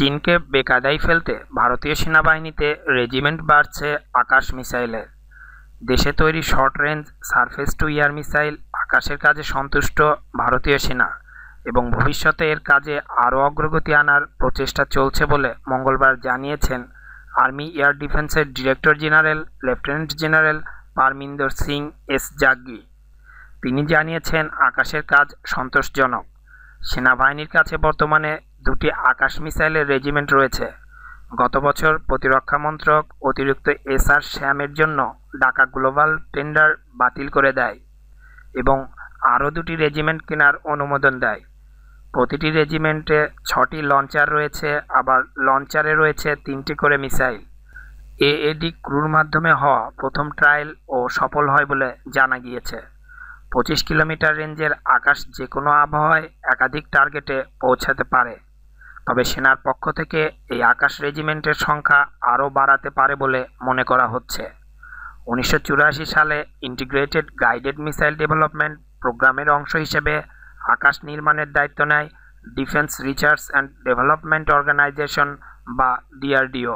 চীনকে বেকায়দায় ফেলতে ভারতীয় সেনাবাহিনীতে রেজিমেন্ট বাড়ছে আকাশ মিসাইলের দেশে তৈরি short range surface to air missile আকাশের কাজে সন্তুষ্ট ভারতীয় সেনা এবং ভবিষ্যতে এর কাজে আরও অগ্রগতি আনার প্রচেষ্টা চলছে বলে মঙ্গলবার জানিয়েছেন আর্মি এয়ার ডিফেন্সের director general lieutenant general Parminder Singh S Jaggi তিনি জানিয়েছেন আকাশের কাজ সন্তোষজনক সেনাবাহিনীর কাছে বর্তমানে দুটি আকাশ মিসাইলের রেজিমেন্ট রয়েছে গত বছর প্রতিরক্ষা মন্ত্রক অতিরিক্ত এসআর শ্যামের জন্য ঢাকা গ্লোবাল টেন্ডার বাতিল করে দেয় এবং আরও দুটি রেজিমেন্ট কেনার অনুমোদন দেয় প্রতিটি রেজিমেন্টে ছটি লঞ্চার রয়েছে আবার লঞ্চারে রয়েছে তিনটি করে মিসাইল এএডি ক্রুর মাধ্যমে হওয়া প্রথম ট্রায়াল ও সফল হয় বলে জানা গিয়েছে পঁচিশ কিলোমিটার রেঞ্জের আকাশ যে কোনো আবহাওয়ায় একাধিক টার্গেটে পৌঁছাতে পারে তবে সেনার পক্ষ থেকে এই আকাশ রেজিমেন্টের সংখ্যা আরও বাড়াতে পারে বলে মনে করা হচ্ছে উনিশশো সালে ইন্টিগ্রেটেড গাইডেড মিসাইল ডেভেলপমেন্ট প্রোগ্রামের অংশ হিসেবে আকাশ নির্মাণের দায়িত্ব নেয় defence research and development organisation বা ডিআরডিও